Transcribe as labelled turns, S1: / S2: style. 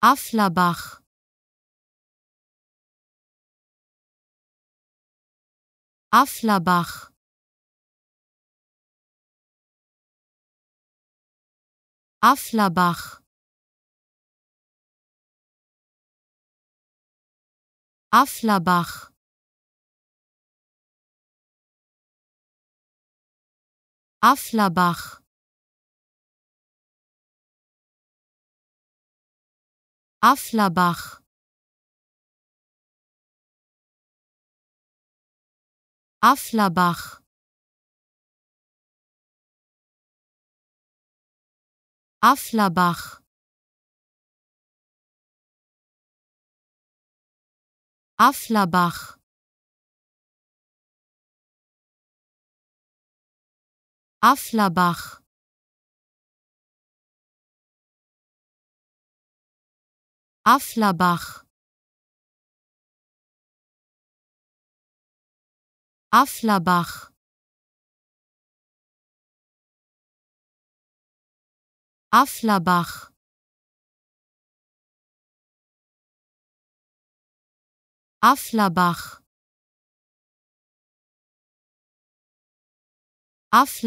S1: Afflerbach Afflerbach Afflerbach Afflerbach Afflerbach Afflerbach Afflerbach Afflerbach Afflerbach Afflerbach Afflerbach Afflerbach Afflerbach Afflerbach Afflerbach